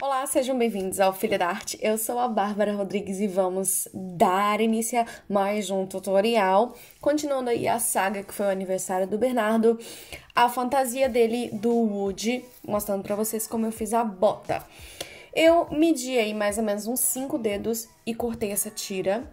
Olá, sejam bem-vindos ao Filha da Arte. Eu sou a Bárbara Rodrigues e vamos dar início a mais um tutorial, continuando aí a saga que foi o aniversário do Bernardo, a fantasia dele do Woody, mostrando para vocês como eu fiz a bota. Eu medi aí mais ou menos uns 5 dedos e cortei essa tira.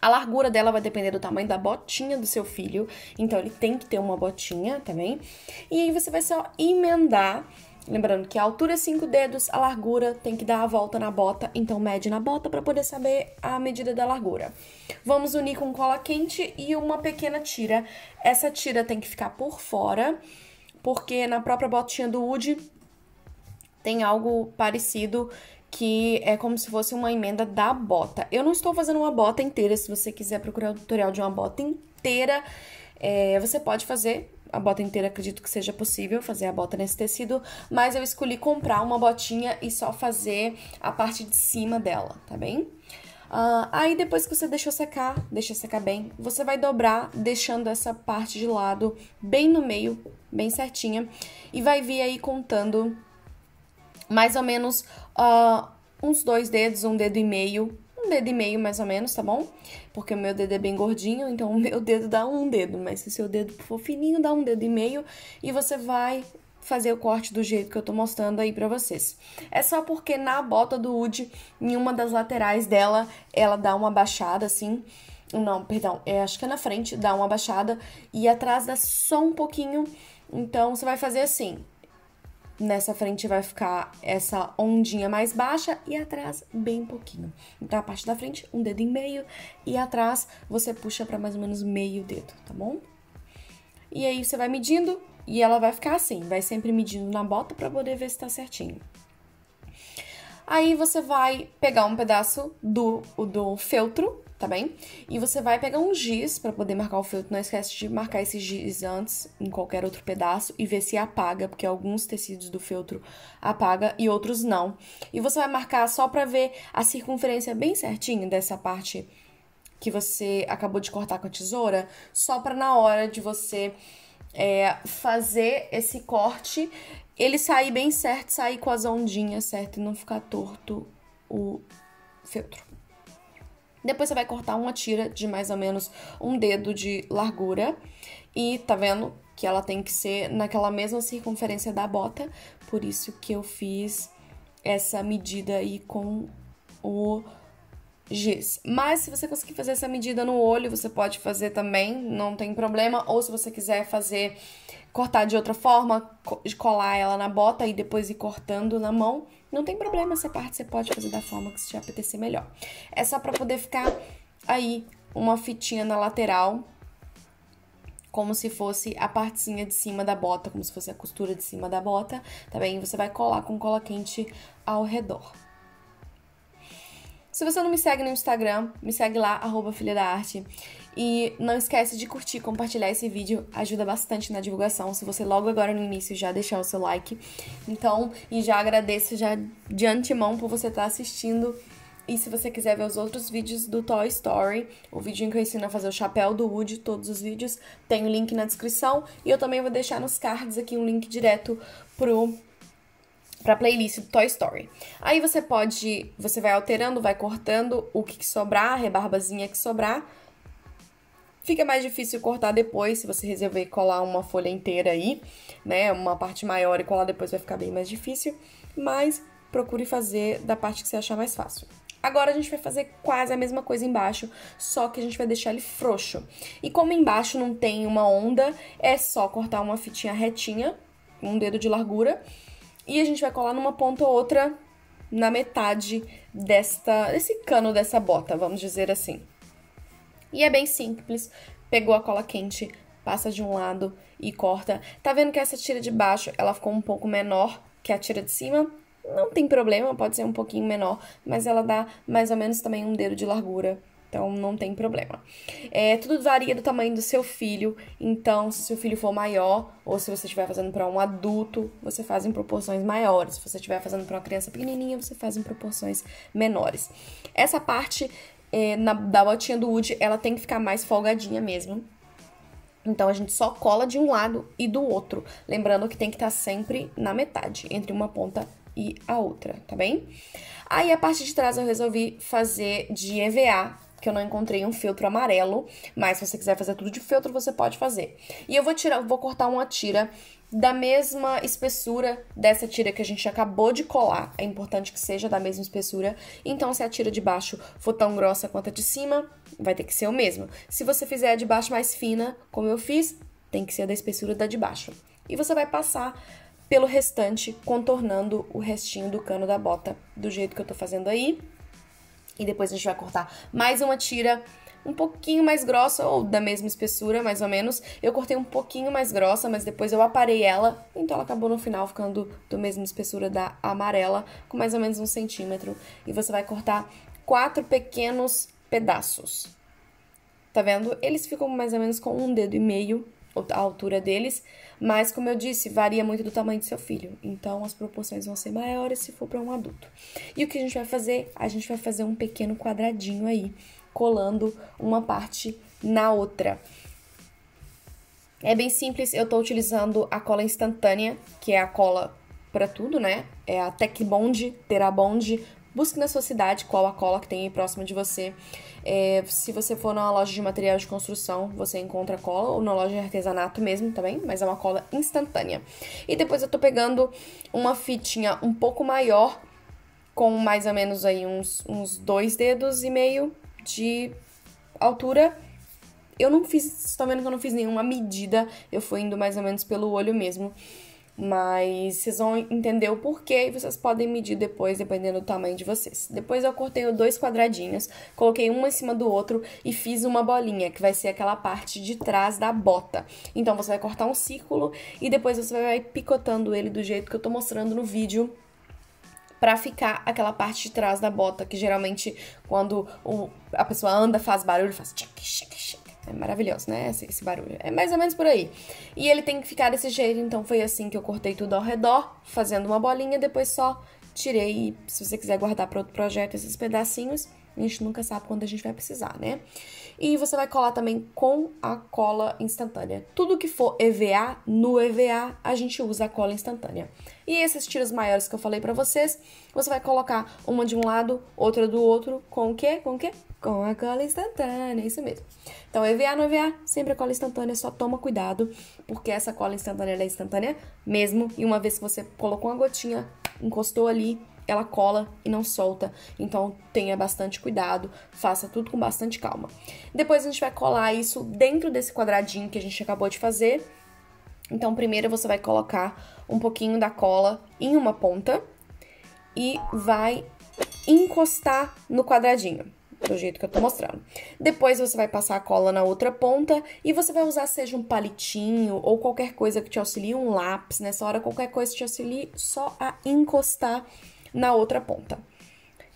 A largura dela vai depender do tamanho da botinha do seu filho, então ele tem que ter uma botinha também. Tá e aí você vai só emendar Lembrando que a altura é 5 dedos, a largura tem que dar a volta na bota, então mede na bota para poder saber a medida da largura. Vamos unir com cola quente e uma pequena tira. Essa tira tem que ficar por fora, porque na própria botinha do Woody tem algo parecido que é como se fosse uma emenda da bota. Eu não estou fazendo uma bota inteira, se você quiser procurar o tutorial de uma bota inteira, é, você pode fazer, a bota inteira acredito que seja possível fazer a bota nesse tecido, mas eu escolhi comprar uma botinha e só fazer a parte de cima dela, tá bem? Uh, aí depois que você deixou secar, deixa secar bem, você vai dobrar deixando essa parte de lado bem no meio, bem certinha, e vai vir aí contando mais ou menos uh, uns dois dedos, um dedo e meio dedo e meio mais ou menos, tá bom? Porque o meu dedo é bem gordinho, então o meu dedo dá um dedo, mas se o seu dedo for fininho, dá um dedo e meio e você vai fazer o corte do jeito que eu tô mostrando aí pra vocês. É só porque na bota do Woody, em uma das laterais dela, ela dá uma baixada assim. Não, perdão, é, acho que é na frente, dá uma baixada e atrás dá só um pouquinho. Então, você vai fazer assim, nessa frente vai ficar essa ondinha mais baixa e atrás bem pouquinho. Então a parte da frente, um dedo e meio e atrás você puxa para mais ou menos meio dedo, tá bom? E aí você vai medindo e ela vai ficar assim, vai sempre medindo na bota para poder ver se tá certinho. Aí você vai pegar um pedaço do, do feltro tá bem? E você vai pegar um giz para poder marcar o feltro. Não esquece de marcar esse giz antes em qualquer outro pedaço e ver se apaga, porque alguns tecidos do feltro apaga e outros não. E você vai marcar só para ver a circunferência bem certinho dessa parte que você acabou de cortar com a tesoura, só para na hora de você é, fazer esse corte, ele sair bem certo, sair com as ondinhas certo e não ficar torto o feltro. Depois você vai cortar uma tira de mais ou menos um dedo de largura. E tá vendo que ela tem que ser naquela mesma circunferência da bota. Por isso que eu fiz essa medida aí com o giz. Mas se você conseguir fazer essa medida no olho, você pode fazer também, não tem problema. Ou se você quiser fazer, cortar de outra forma, colar ela na bota e depois ir cortando na mão, não tem problema essa parte, você pode fazer da forma que te apetecer melhor. É só para poder ficar aí uma fitinha na lateral, como se fosse a partezinha de cima da bota, como se fosse a costura de cima da bota, tá bem? Você vai colar com cola quente ao redor. Se você não me segue no Instagram, me segue lá, arroba filha da arte. E não esquece de curtir, compartilhar esse vídeo, ajuda bastante na divulgação. Se você logo agora no início já deixar o seu like. Então, e já agradeço já de antemão por você estar tá assistindo. E se você quiser ver os outros vídeos do Toy Story, o vídeo em que eu ensino a fazer o chapéu do Woody, todos os vídeos, tem o link na descrição. E eu também vou deixar nos cards aqui um link direto pro para playlist do Toy Story. Aí você pode, você vai alterando, vai cortando o que, que sobrar, a rebarbazinha que sobrar Fica mais difícil cortar depois, se você resolver colar uma folha inteira aí, né? Uma parte maior e colar depois vai ficar bem mais difícil, mas procure fazer da parte que você achar mais fácil. Agora a gente vai fazer quase a mesma coisa embaixo, só que a gente vai deixar ele frouxo. E como embaixo não tem uma onda, é só cortar uma fitinha retinha, um dedo de largura, e a gente vai colar numa ponta ou outra na metade desta, desse cano dessa bota, vamos dizer assim. E é bem simples. Pegou a cola quente, passa de um lado e corta. Tá vendo que essa tira de baixo, ela ficou um pouco menor que a tira de cima? Não tem problema, pode ser um pouquinho menor, mas ela dá mais ou menos também um dedo de largura. Então não tem problema. É, tudo varia do tamanho do seu filho. Então, se seu filho for maior, ou se você estiver fazendo para um adulto, você faz em proporções maiores. Se você estiver fazendo para uma criança pequenininha, você faz em proporções menores. Essa parte é, na, da botinha do Wood, ela tem que ficar mais folgadinha mesmo. Então a gente só cola de um lado e do outro. Lembrando que tem que estar tá sempre na metade, entre uma ponta e a outra, tá bem? Aí a parte de trás eu resolvi fazer de EVA, que eu não encontrei um feltro amarelo, mas se você quiser fazer tudo de feltro, você pode fazer. E eu vou tirar, vou cortar uma tira da mesma espessura dessa tira que a gente acabou de colar. É importante que seja da mesma espessura. Então, se a tira de baixo for tão grossa quanto a de cima, vai ter que ser o mesmo. Se você fizer a de baixo mais fina, como eu fiz, tem que ser da espessura da de baixo. E você vai passar pelo restante, contornando o restinho do cano da bota, do jeito que eu tô fazendo aí. E depois a gente vai cortar mais uma tira um pouquinho mais grossa, ou da mesma espessura, mais ou menos. Eu cortei um pouquinho mais grossa, mas depois eu aparei ela, então ela acabou no final ficando da mesma espessura da amarela, com mais ou menos um centímetro. E você vai cortar quatro pequenos pedaços. Tá vendo? Eles ficam mais ou menos com um dedo e meio a altura deles, mas como eu disse, varia muito do tamanho do seu filho. Então as proporções vão ser maiores se for para um adulto. E o que a gente vai fazer? A gente vai fazer um pequeno quadradinho aí, colando uma parte na outra. É bem simples, eu estou utilizando a cola instantânea, que é a cola para tudo, né? É a Tecbond, Terabond, Busque na sua cidade qual a cola que tem aí próximo de você. É, se você for numa loja de material de construção, você encontra cola, ou na loja de artesanato mesmo também, tá mas é uma cola instantânea. E depois eu tô pegando uma fitinha um pouco maior, com mais ou menos aí uns, uns dois dedos e meio de altura. Eu não fiz, vocês estão tá vendo que eu não fiz nenhuma medida, eu fui indo mais ou menos pelo olho mesmo. Mas vocês vão entender o porquê e vocês podem medir depois, dependendo do tamanho de vocês. Depois eu cortei dois quadradinhos, coloquei um em cima do outro e fiz uma bolinha, que vai ser aquela parte de trás da bota. Então você vai cortar um círculo e depois você vai picotando ele do jeito que eu tô mostrando no vídeo para ficar aquela parte de trás da bota, que geralmente quando o, a pessoa anda faz barulho, faz tchic, tchic, é maravilhoso, né? Esse, esse, barulho. É mais ou menos por aí. E ele tem que ficar desse jeito, então foi assim que eu cortei tudo ao redor, fazendo uma bolinha, depois só tirei. Se você quiser guardar para outro projeto esses pedacinhos, a gente nunca sabe quando a gente vai precisar, né? E você vai colar também com a cola instantânea. Tudo que for EVA, no EVA, a gente usa a cola instantânea. E esses tiros maiores que eu falei para vocês, você vai colocar uma de um lado, outra do outro, com o quê? Com o quê? Com a cola instantânea, isso mesmo. Então, EVA no EVA, sempre a cola instantânea, só toma cuidado, porque essa cola instantânea é instantânea mesmo. E uma vez que você colocou uma gotinha, encostou ali, ela cola e não solta. Então tenha bastante cuidado, faça tudo com bastante calma. Depois a gente vai colar isso dentro desse quadradinho que a gente acabou de fazer. Então primeiro você vai colocar um pouquinho da cola em uma ponta e vai encostar no quadradinho do jeito que eu tô mostrando. Depois você vai passar a cola na outra ponta e você vai usar seja um palitinho ou qualquer coisa que te auxilie, um lápis nessa hora, qualquer coisa que te auxilie só a encostar na outra ponta.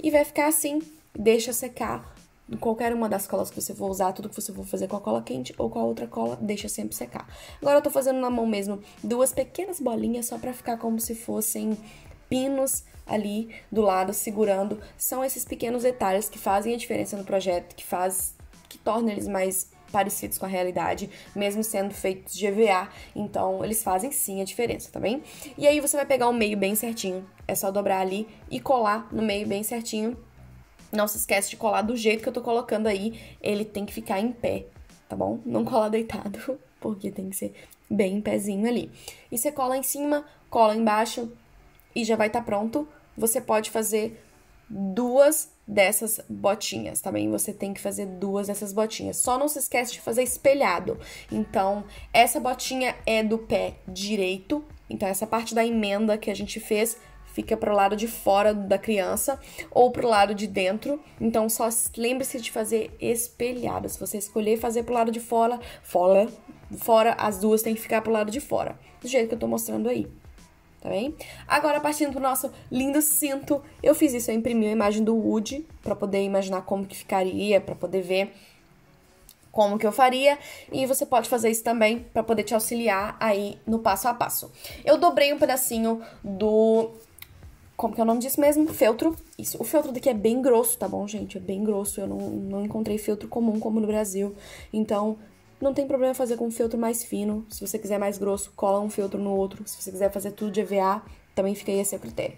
E vai ficar assim, deixa secar em qualquer uma das colas que você for usar, tudo que você for fazer com a cola quente ou com a outra cola, deixa sempre secar. Agora eu tô fazendo na mão mesmo duas pequenas bolinhas só pra ficar como se fossem pinos ali do lado segurando. São esses pequenos detalhes que fazem a diferença no projeto, que faz que torna eles mais parecidos com a realidade, mesmo sendo feitos de EVA. Então, eles fazem sim a diferença, tá bem? E aí você vai pegar o meio bem certinho. É só dobrar ali e colar no meio bem certinho. Não se esquece de colar do jeito que eu tô colocando aí. Ele tem que ficar em pé, tá bom? Não colar deitado, porque tem que ser bem em pezinho ali. E você cola em cima, cola embaixo e já vai estar tá pronto. Você pode fazer duas dessas botinhas. Também tá você tem que fazer duas dessas botinhas. Só não se esquece de fazer espelhado. Então, essa botinha é do pé direito. Então, essa parte da emenda que a gente fez fica para o lado de fora da criança ou para o lado de dentro. Então, só lembre-se de fazer espelhado. Se você escolher fazer para o lado de fora, fora, fora, as duas têm que ficar para o lado de fora. Do jeito que eu estou mostrando aí tá bem? Agora, partindo do nosso lindo cinto, eu fiz isso, eu imprimi a imagem do Woody, pra poder imaginar como que ficaria, pra poder ver como que eu faria, e você pode fazer isso também para poder te auxiliar aí no passo a passo. Eu dobrei um pedacinho do como que é o nome disso mesmo? Feltro. Isso. O feltro daqui é bem grosso, tá bom, gente? É bem grosso. Eu não, não encontrei feltro comum como no Brasil. Então, não tem problema fazer com um feltro mais fino. Se você quiser mais grosso, cola um feltro no outro. Se você quiser fazer tudo de EVA, também fica aí a seu critério.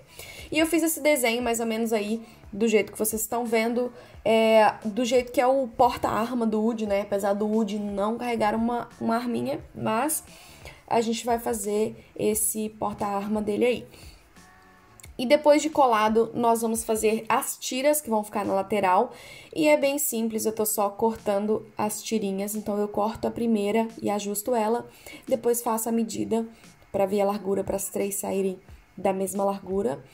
E eu fiz esse desenho mais ou menos aí do jeito que vocês estão vendo, é, do jeito que é o porta-arma do Woody, né? Apesar do Woody não carregar uma, uma arminha, mas a gente vai fazer esse porta-arma dele aí. E depois de colado, nós vamos fazer as tiras que vão ficar na lateral. E é bem simples, eu tô só cortando as tirinhas. Então, eu corto a primeira e ajusto ela. Depois faço a medida para ver a largura, para as três saírem da mesma largura.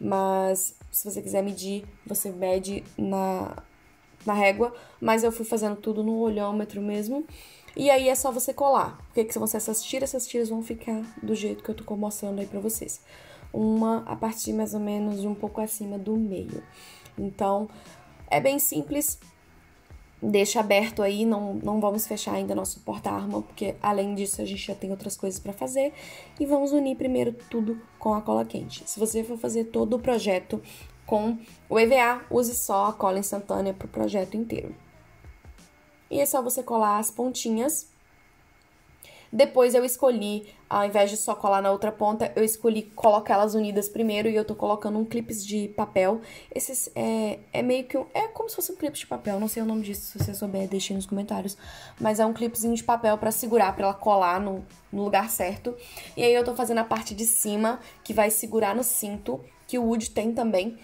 Mas, se você quiser medir, você mede na, na régua. Mas eu fui fazendo tudo no olhômetro mesmo. E aí é só você colar. Porque que você essas tiras? Essas tiras vão ficar do jeito que eu tô mostrando aí pra vocês uma a partir mais ou menos de um pouco acima do meio. Então, é bem simples. Deixa aberto aí, não, não vamos fechar ainda nosso porta-arma, porque além disso a gente já tem outras coisas para fazer. E vamos unir primeiro tudo com a cola quente. Se você for fazer todo o projeto com o EVA, use só a cola instantânea para o projeto inteiro. E é só você colar as pontinhas depois eu escolhi, ao invés de só colar na outra ponta, eu escolhi colocar elas unidas primeiro e eu tô colocando um clipe de papel. Esses é, é meio que um, é como se fosse um clipe de papel, não sei o nome disso, se você souber, deixe nos comentários. Mas é um clipezinho de papel para segurar, para ela colar no, no lugar certo. E aí eu tô fazendo a parte de cima, que vai segurar no cinto, que o wood tem também.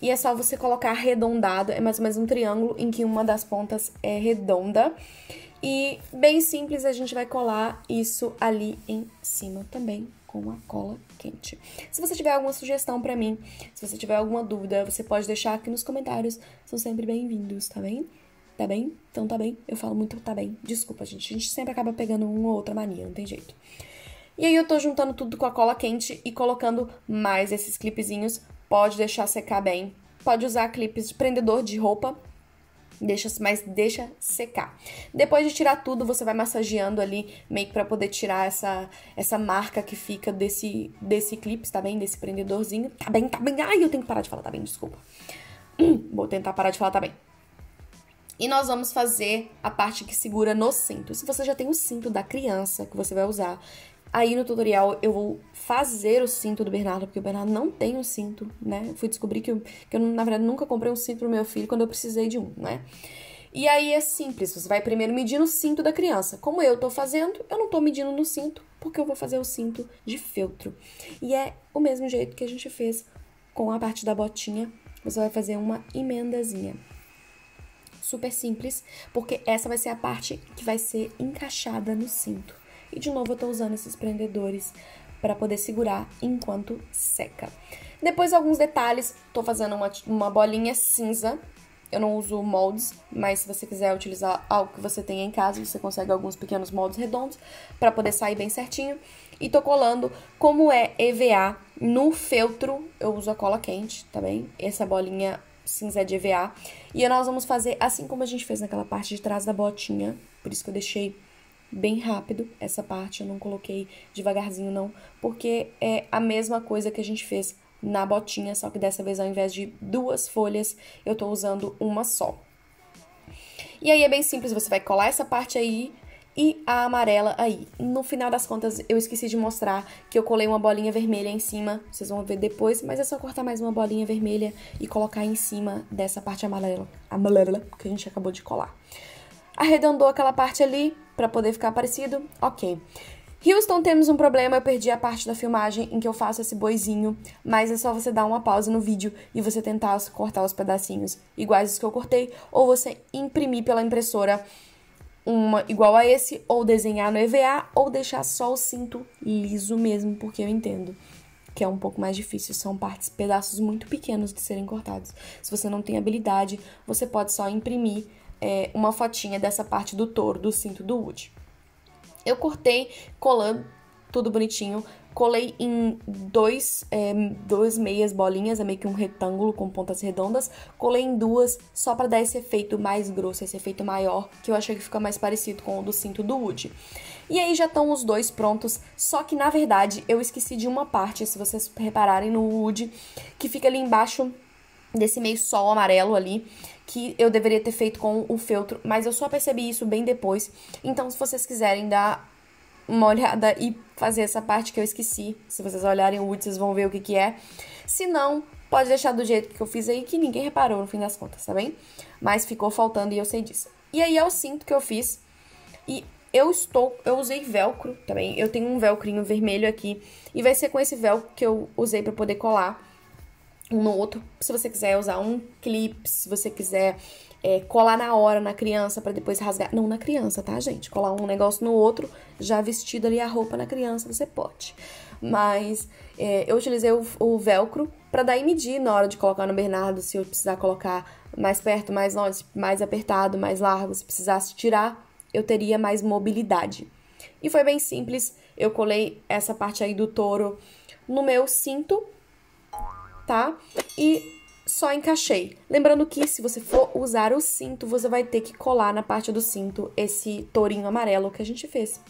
E é só você colocar arredondado, é mais ou menos um triângulo em que uma das pontas é redonda. E bem simples, a gente vai colar isso ali em cima também com a cola quente. Se você tiver alguma sugestão para mim, se você tiver alguma dúvida, você pode deixar aqui nos comentários. São sempre bem-vindos, tá bem? Tá bem? Então tá bem. Eu falo muito tá bem. Desculpa, gente. A gente sempre acaba pegando uma ou outra mania, não tem jeito. E aí eu tô juntando tudo com a cola quente e colocando mais esses clipezinhos. Pode deixar secar bem. Pode usar clipes de prendedor de roupa Deixa, mas deixa secar. Depois de tirar tudo, você vai massageando ali, meio que pra poder tirar essa, essa marca que fica desse, desse clipe, tá bem? Desse prendedorzinho. Tá bem, tá bem. Ai, eu tenho que parar de falar, tá bem, desculpa. Hum, vou tentar parar de falar, tá bem. E nós vamos fazer a parte que segura no cinto. Se você já tem o cinto da criança que você vai usar, Aí no tutorial eu vou fazer o cinto do Bernardo, porque o Bernardo não tem um cinto, né? fui descobrir que eu, que eu, na verdade, nunca comprei um cinto pro meu filho quando eu precisei de um, né? E aí é simples, você vai primeiro medir no cinto da criança. Como eu tô fazendo, eu não tô medindo no cinto, porque eu vou fazer o cinto de feltro. E é o mesmo jeito que a gente fez com a parte da botinha, você vai fazer uma emendazinha. Super simples, porque essa vai ser a parte que vai ser encaixada no cinto. E de novo eu tô usando esses prendedores para poder segurar enquanto seca. Depois alguns detalhes, tô fazendo uma, uma bolinha cinza. Eu não uso moldes, mas se você quiser utilizar algo que você tenha em casa, você consegue alguns pequenos moldes redondos para poder sair bem certinho. E tô colando como é EVA no feltro, eu uso a cola quente, tá bem? Essa bolinha cinza é de EVA. E nós vamos fazer assim como a gente fez naquela parte de trás da botinha, por isso que eu deixei bem rápido. Essa parte eu não coloquei devagarzinho, não, porque é a mesma coisa que a gente fez na botinha, só que dessa vez ao invés de duas folhas, eu tô usando uma só. E aí é bem simples, você vai colar essa parte aí e a amarela aí. No final das contas, eu esqueci de mostrar que eu colei uma bolinha vermelha em cima, vocês vão ver depois, mas é só cortar mais uma bolinha vermelha e colocar em cima dessa parte amarela, amarela que a gente acabou de colar arredondou aquela parte ali para poder ficar parecido, ok. Houston, temos um problema, eu perdi a parte da filmagem em que eu faço esse boizinho, mas é só você dar uma pausa no vídeo e você tentar cortar os pedacinhos iguais os que eu cortei, ou você imprimir pela impressora uma igual a esse, ou desenhar no EVA, ou deixar só o cinto liso mesmo, porque eu entendo que é um pouco mais difícil, são partes, pedaços muito pequenos de serem cortados. Se você não tem habilidade, você pode só imprimir é, uma fotinha dessa parte do touro, do cinto do Woody. Eu cortei, colando tudo bonitinho, colei em dois, é, dois meias bolinhas, é meio que um retângulo com pontas redondas, colei em duas só para dar esse efeito mais grosso, esse efeito maior, que eu achei que fica mais parecido com o do cinto do Woody. E aí já estão os dois prontos, só que na verdade eu esqueci de uma parte, se vocês repararem no Woody, que fica ali embaixo desse meio sol amarelo ali, que eu deveria ter feito com o feltro, mas eu só percebi isso bem depois. Então, se vocês quiserem dar uma olhada e fazer essa parte que eu esqueci, se vocês olharem o wood, vocês vão ver o que, que é. Se não, pode deixar do jeito que eu fiz aí, que ninguém reparou no fim das contas, tá bem? Mas ficou faltando e eu sei disso. E aí é o cinto que eu fiz. E eu estou, eu usei velcro também. Eu tenho um velcrinho vermelho aqui e vai ser com esse velcro que eu usei para poder colar no outro, se você quiser usar um clipe, se você quiser é, colar na hora na criança para depois rasgar. Não na criança, tá, gente? Colar um negócio no outro, já vestido ali a roupa na criança, você pode. Mas é, eu utilizei o, o velcro para daí medir na hora de colocar no Bernardo, se eu precisar colocar mais perto, mais longe, mais apertado, mais largo, se precisasse tirar, eu teria mais mobilidade. E foi bem simples, eu colei essa parte aí do touro no meu cinto tá? E só encaixei. Lembrando que se você for usar o cinto, você vai ter que colar na parte do cinto esse tourinho amarelo que a gente fez.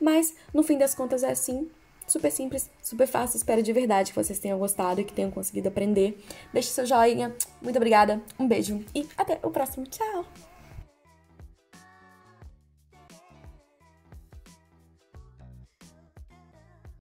Mas, no fim das contas, é assim. Super simples, super fácil. Espero de verdade que vocês tenham gostado e que tenham conseguido aprender. Deixe seu joinha. Muito obrigada. Um beijo e até o próximo. Tchau!